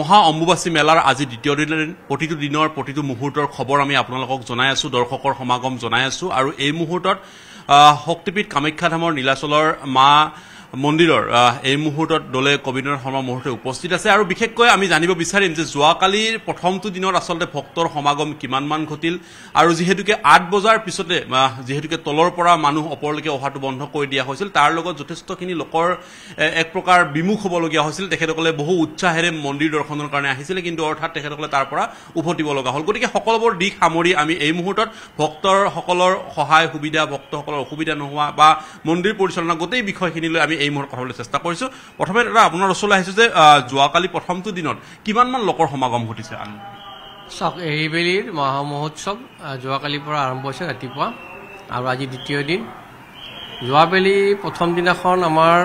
মহা অম্বুবাচী মেলাৰ আজি দ্বিতীয় দিন প্ৰতিটো দিনৰ প্ৰতিটো মুহূৰ্তৰ খবৰ আমি আপোনালোকক জনাই আছো দৰ্শকৰ সমাগম জনাই আছো আৰু এই মুহূৰ্তত শক্তিপীঠ কামাখ্যা ধামৰ নীলাচলৰ মা মন্দিৰৰ এই মুহূৰ্তত দলে কবিন্দ্ৰ শৰ্মা মুহূৰ্তে উপস্থিত আছে আৰু বিশেষকৈ আমি জানিব বিচাৰিম যে যোৱাকালিৰ প্ৰথমটো দিনত আচলতে ভক্তৰ সমাগম কিমানমান ঘটিল আৰু যিহেতুকে আঠ বজাৰ পিছতে যিহেতুকে তলৰ পৰা মানুহ ওপৰলৈকে অহাটো বন্ধ কৰি দিয়া হৈছিল তাৰ লগত যথেষ্টখিনি লোকৰ এক প্ৰকাৰ বিমুখ হ'বলগীয়া হৈছিল তেখেতসকলে বহু উৎসাহেৰে মন্দিৰ দৰ্শনৰ কাৰণে আহিছিলে কিন্তু অৰ্থাৎ তেখেতসকলে তাৰ পৰা উভতিব লগা হ'ল গতিকে সকলোবোৰ দিশ সামৰি আমি এই মুহূৰ্তত ভক্তৰসকলৰ সহায় সুবিধা ভক্তসকলৰ অসুবিধা নোহোৱা বা মন্দিৰ পৰিচালনা গোটেই বিষয়খিনিলৈ আমি এই মুহূৰ্ত কথাবলৈ চেষ্টা কৰিছোঁ প্ৰথমে দাদা আপোনাৰ ওচৰলৈ আহিছোঁ যে যোৱাকালি প্ৰথমটো দিনত কিমানমান লোকৰ সমাগম ঘটিছে চাওক এইবেলিৰ মহা মহোৎসৱ যোৱাকালিৰ পৰা আৰম্ভ হৈছে ৰাতিপুৱা আৰু আজি দ্বিতীয় দিন যোৱাবেলি প্ৰথম দিনাখন আমাৰ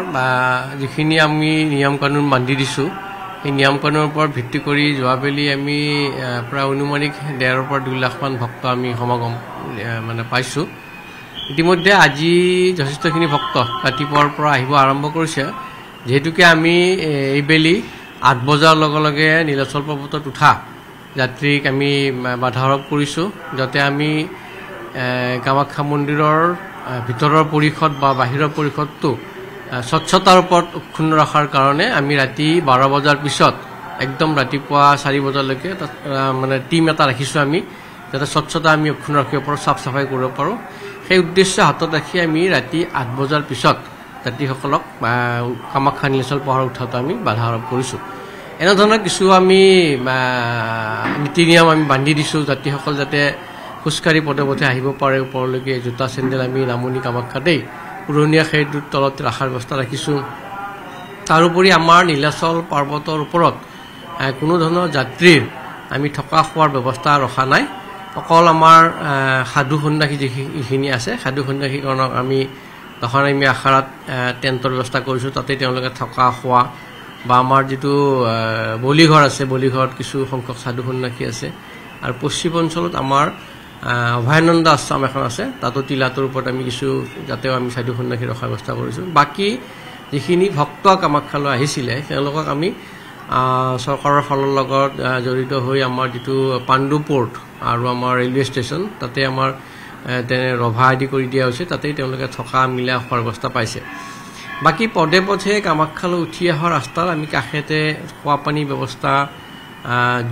যিখিনি আমি নিয়ম কানুন বান্ধি দিছোঁ সেই নিয়ম কানুনৰ ওপৰত ভিত্তি কৰি যোৱাবেলি আমি প্ৰায় অনুমানিক ডেৰৰ পৰা দুই লাখমান ভক্ত আমি সমাগম মানে পাইছোঁ ইতিমধ্যে আজি যথেষ্টখিনি ভক্ত ৰাতিপুৱাৰ পৰা আহিব আৰম্ভ কৰিছে যিহেতুকে আমি এইবেলি আঠ বজাৰ লগে লগে নীলাচল পৰ্বতত উঠা যাত্ৰীক আমি বাধা আৰোপ কৰিছোঁ যাতে আমি কামাখ্যা মন্দিৰৰ ভিতৰৰ পৰিষদ বা বাহিৰৰ পৰিষদটো স্বচ্ছতাৰ ওপৰত অক্ষুণ্ণ ৰখাৰ কাৰণে আমি ৰাতি বাৰ বজাৰ পিছত একদম ৰাতিপুৱা চাৰি বজালৈকে তাত মানে টীম এটা ৰাখিছোঁ আমি যাতে স্বচ্ছতা আমি অক্ষুণ্ণ ৰাখিব পাৰোঁ চাফ চাফাই কৰিব পাৰোঁ সেই উদ্দেশ্য হাতত ৰাখি আমি ৰাতি আঠ বজাৰ পিছত যাত্ৰীসকলক কামাখ্যা নীলাচল পাহাৰ উঠাটো আমি বাধা আৰোপ কৰিছোঁ এনেধৰণৰ কিছু আমি নীতি নিয়ম আমি বান্ধি দিছোঁ যাত্ৰীসকল যাতে খোজকাঢ়ি পদে পথে আহিব পাৰে ওপৰলৈকে জোতা চেণ্ডেল আমি নামনি কামাখ্যা দেই পুৰণীয়া সেইটোৰ তলত ৰখাৰ ব্যৱস্থা ৰাখিছোঁ তাৰোপৰি আমাৰ নীলাচল পাৰ্বতৰ ওপৰত কোনো ধৰণৰ যাত্ৰীৰ আমি থকা খোৱাৰ ব্যৱস্থা ৰখা নাই অকল আমাৰ সাধু সন্ন্যাসী যিখিনি আছে সাধু সন্ন্যাসীকৰণক আমি দশনামী আখাৰাত টেণ্টৰ ব্যৱস্থা কৰিছোঁ তাতে তেওঁলোকে থকা খোৱা বা আমাৰ যিটো বলিঘৰ আছে বলিঘৰত কিছু সংখ্যক সাধু সন্ন্যাসী আছে আৰু পশ্চিম অঞ্চলত আমাৰ অভয়ানন্দ আশ্ৰম এখন আছে তাতো তিলাটোৰ ওপৰত আমি কিছু যাতেও আমি সাধু সন্ন্যাসী ৰখাৰ ব্যৱস্থা কৰিছোঁ বাকী যিখিনি ভক্ত কামাখ্যালৈ আহিছিলে তেওঁলোকক আমি চৰকাৰৰ ফালৰ লগত জড়িত হৈ আমাৰ যিটো পাণ্ডু পৰ্ট আৰু আমাৰ ৰেলৱে ষ্টেচন তাতে আমাৰ তেনে ৰভা আদি কৰি দিয়া হৈছে তাতেই তেওঁলোকে থকা মিলা খোৱাৰ ব্যৱস্থা পাইছে বাকী পদে পথে কামাখ্যালৈ উঠি অহা ৰাস্তাত আমি কাষেতে খোৱা পানীৰ ব্যৱস্থা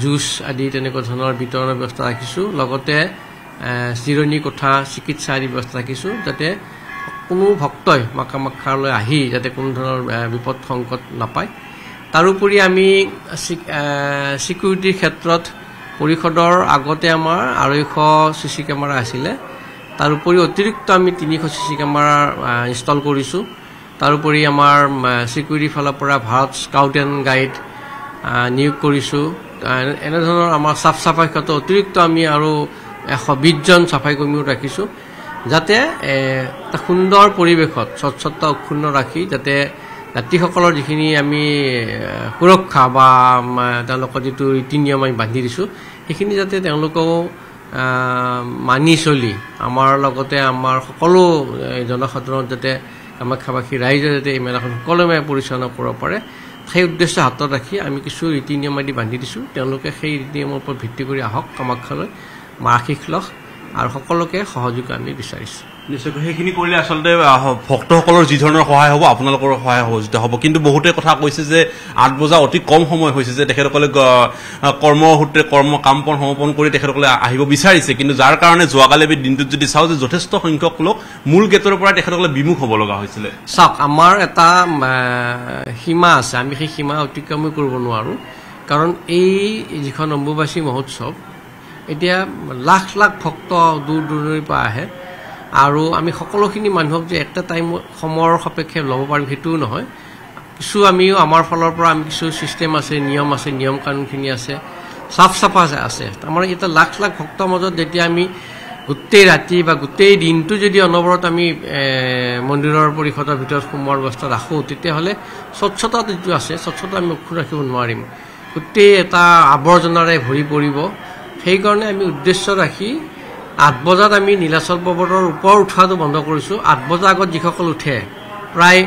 জুচ আদি তেনেকুৱা ধৰণৰ বিতৰণৰ ব্যৱস্থা ৰাখিছোঁ লগতে চিৰণি কোঠা চিকিৎসা আদি ব্যৱস্থা ৰাখিছোঁ যাতে কোনো ভক্তই মা কামাখ্যালৈ আহি যাতে কোনো ধৰণৰ বিপদ সংকট নাপায় তাৰোপৰি আমি ছিকিউৰিটিৰ ক্ষেত্ৰত পৰিষদৰ আগতে আমাৰ আঢ়ৈশ চি চি কেমেৰা আছিলে তাৰোপৰি অতিৰিক্ত আমি তিনিশ চি চি কেমেৰা ইনষ্টল কৰিছোঁ তাৰোপৰি আমাৰ ছিকিউৰিটিৰ ফালৰ পৰা ভাৰত স্কাউট এণ্ড গাইড নিয়োগ কৰিছোঁ এনেধৰণৰ আমাৰ চাফ চাফাই ক্ষেত্ৰত অতিৰিক্ত আমি আৰু এশ বিছজন চাফাই কৰ্মীও ৰাখিছোঁ যাতে এটা সুন্দৰ পৰিৱেশত স্বচ্ছতা অক্ষুণ্ণ ৰাখি যাতে যাত্ৰীসকলৰ যিখিনি আমি সুৰক্ষা বা তেওঁলোকৰ যিটো ৰীতি নিয়ম আমি বান্ধি দিছোঁ সেইখিনি যাতে তেওঁলোকেও মানি চলি আমাৰ লগতে আমাৰ সকলো জনসাধাৰণ যাতে কামাখ্যাবাসী ৰাইজে যাতে এই মেলাখন সকলোৱে পৰিচালনা কৰিব পাৰে সেই উদ্দেশ্য হাতত ৰাখি আমি কিছু ৰীতি নিয়ম আদি বান্ধি দিছোঁ তেওঁলোকে সেই ৰীতি নিয়মৰ ওপৰত ভিত্তি কৰি আহক কামাখ্যালৈ মাসিক লক্ষ্য আৰু সকলোকে সহযোগ আমি বিচাৰিছোঁ নিশ্চয়কৈ সেইখিনি কৰিলে আচলতে ভক্তসকলৰ যি ধৰণৰ সহায় হ'ব আপোনালোকৰ সহায় হ'ব হ'ব কিন্তু বহুতে কথা কৈছে যে আঠ বজা অতি কম সময় হৈছে যে তেখেতসকলে কৰ্মসূত্ৰে কৰ্ম কাম পন সমৰ্পণ কৰি তেখেতসকলে আহিব বিচাৰিছে কিন্তু যাৰ কাৰণে যোৱাকালি আমি দিনটোত যদি চাওঁ যে যথেষ্ট সংখ্যক লোক মূল গেটৰ পৰা তেখেতসকলে বিমুখ হ'ব লগা হৈছিলে চাওক আমাৰ এটা সীমা আছে আমি সেই সীমা অতিক্ৰম কৰিব নোৱাৰোঁ কাৰণ এই যিখন অম্বুবাচী মহোৎসৱ এতিয়া লাখ লাখ ভক্ত দূৰ দূৰণিৰ পৰা আহে আৰু আমি সকলোখিনি মানুহক যে একটা টাইম সময়ৰ সাপেক্ষে ল'ব পাৰিম সেইটোও নহয় কিছু আমিও আমাৰ ফালৰ পৰা আমি কিছু ছিষ্টেম আছে নিয়ম আছে নিয়ম কানুনখিনি আছে চাফ চাফা আছে আমাৰ এতিয়া লাখ লাখ ভক্তৰ মাজত যেতিয়া আমি গোটেই ৰাতি বা গোটেই দিনটো যদি অনবৰত আমি মন্দিৰৰ পৰিষদৰ ভিতৰত সোমোৱাৰ ব্যৱস্থা ৰাখোঁ তেতিয়াহ'লে স্বচ্ছতা যিটো আছে স্বচ্ছতা আমি অক্ষুণ ৰাখিব নোৱাৰিম গোটেই এটা আৱৰ্জনাৰে ভৰি পৰিব সেইকাৰণে আমি উদ্দেশ্য ৰাখি আঠ বজাত আমি নীলাচল পৰ্বতৰ ওপৰ উঠোৱাটো বন্ধ কৰিছোঁ আঠ বজাৰ আগত যিসকল উঠে প্ৰায়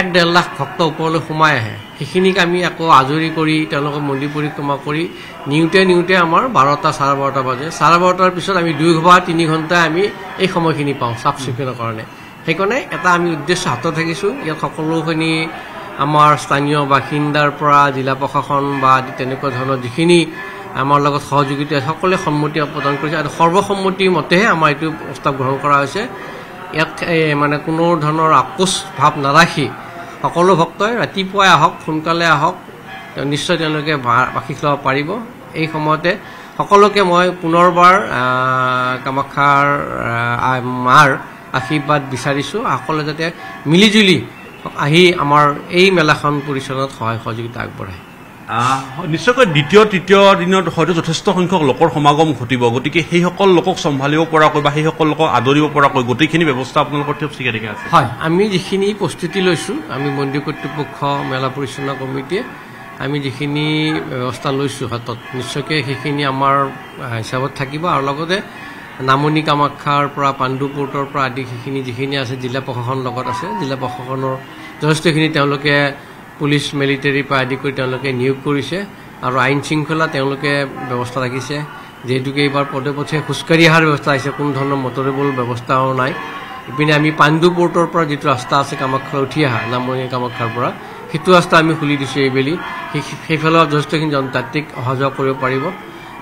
এক ডেৰ লাখ ভক্ত ওপৰলৈ সোমাই আহে সেইখিনিক আমি আকৌ আজৰি কৰি তেওঁলোকক মন্দিৰ পৰিক্ৰমা কৰি নিওঁতে নিওঁতে আমাৰ বাৰটা চাৰে বাৰটা বাজে চাৰে বাৰটাৰ পিছত আমি দুই ঘৰ তিনি ঘণ্টা আমি এই সময়খিনি পাওঁ চাফ চিকুণৰ কাৰণে সেইকাৰণে এটা আমি উদ্দেশ্য হাতত থাকিছোঁ ইয়াত সকলোখিনি আমাৰ স্থানীয় বাসিন্দাৰ পৰা জিলা প্ৰশাসন বা আদি তেনেকুৱা ধৰণৰ যিখিনি আমাৰ লগত সহযোগিতা সকলোৱে সন্মতি প্ৰদান কৰিছে আৰু সৰ্বসন্মতিমতেহে আমাৰ এইটো প্ৰস্তাৱ গ্ৰহণ কৰা হৈছে ইয়াক মানে কোনো ধৰণৰ আকোচ ভাৱ নাৰাখি সকলো ভক্তই ৰাতিপুৱাই আহক সোনকালে আহক নিশ্চয় তেওঁলোকে বাসিষ ল'ব পাৰিব এই সময়তে সকলোকে মই পুনৰবাৰ কামাখ্যাৰ মাৰ আশীৰ্বাদ বিচাৰিছোঁ সকলোৱে যাতে মিলিজুলি আহি আমাৰ এই মেলাখন পৰিচালনাত সহায় সহযোগিতা আগবঢ়ায় নিশ্চয়কৈ দ্বিতীয় তৃতীয় দিনত হয়তো যথেষ্ট সংখ্যক লোকৰ সমাগম ঘটিব গতিকে সেইসকল লোকক চম্ভালিব পৰাকৈ বা সেইসকল লোকক আদৰিব পৰাকৈ গোটেইখিনি ব্যৱস্থা আপোনালোকৰ ঠিক ঠিকে ঠিকে আছে হয় আমি যিখিনি প্ৰস্তুতি লৈছোঁ আমি মন্দিৰ কৰ্তৃপক্ষ মেলা পৰিচালনা কমিটিয়ে আমি যিখিনি ব্যৱস্থা লৈছোঁ হাতত নিশ্চয়কৈ সেইখিনি আমাৰ হিচাপত থাকিব আৰু লগতে নামনি কামাখ্যাৰ পৰা পাণ্ডু পাণ্ডুপৰ্টৰ পৰা আদি সেইখিনি যিখিনি আছে জিলা প্ৰশাসনৰ লগত আছে জিলা প্ৰশাসনৰ যথেষ্টখিনি তেওঁলোকে পুলিচ মিলিটেৰীৰ পৰা আদি কৰি তেওঁলোকে নিয়োগ কৰিছে আৰু আইন শৃংখলা তেওঁলোকে ব্যৱস্থা ৰাখিছে যিহেতুকে এইবাৰ পদে পথে খোজকাঢ়ি অহাৰ ব্যৱস্থা আহিছে কোনো ধৰণৰ মটৰেবল ব্যৱস্থাও নাই ইপিনে আমি পাণ্ডু পৰ্টৰ পৰা যিটো ৰাস্তা আছে কামাখ্যা উঠি অহা নামৰঙি কামাখ্যাৰ পৰা সেইটো ৰাস্তা আমি খুলি দিছোঁ এইবেলি সেই সেইফালেও যথেষ্টখিনি যন্ত্ৰাত্ৰিক অহা যোৱা কৰিব পাৰিব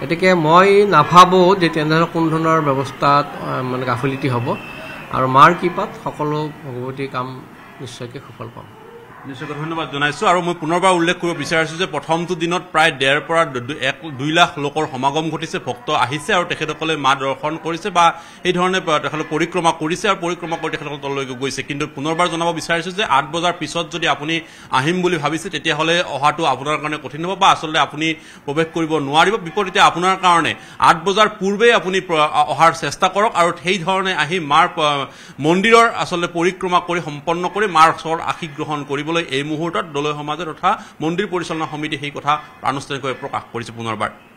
গতিকে মই নাভাবোঁ যে তেনেধৰণৰ কোনো ধৰণৰ ব্যৱস্থাত মানে গাফিলিটি হ'ব আৰু মাৰ কৃপাত সকলো ভগৱতীৰ কাম নিশ্চয়কৈ সফল পাম নিশ্চয়কৈ ধন্যবাদ জনাইছোঁ আৰু মই পুনৰবাৰ উল্লেখ কৰিব বিচাৰিছোঁ যে প্ৰথমটো দিনত প্ৰায় ডেৰ পৰা এক দুই লাখ লোকৰ সমাগম ঘটিছে ভক্ত আহিছে আৰু তেখেতসকলে মা দৰ্শন কৰিছে বা এই ধৰণে তেখেতসকলে পৰিক্ৰমা কৰিছে আৰু পৰিক্ৰমা কৰি তেখেতসকল তললৈকে গৈছে কিন্তু পুনৰবাৰ জনাব বিচাৰিছোঁ যে আঠ বজাৰ পিছত যদি আপুনি আহিম বুলি ভাবিছে তেতিয়াহ'লে অহাটো আপোনাৰ কাৰণে কঠিন হ'ব বা আচলতে আপুনি প্ৰৱেশ কৰিব নোৱাৰিব বিপৰীতে আপোনাৰ কাৰণে আঠ বজাৰ পূৰ্বেই আপুনি অহাৰ চেষ্টা কৰক আৰু সেইধৰণে আহি মাৰ মন্দিৰৰ আচলতে পৰিক্ৰমা কৰি সম্পন্ন কৰি মাৰ ওচৰত আশীষ গ্ৰহণ কৰিব এই মুহূৰ্তত দলীয় সমাজে তথা মন্দিৰ পৰিচালনা সমিতি সেই কথা আনুষ্ঠানিকভাৱে প্ৰকাশ কৰিছে পুনৰবাৰ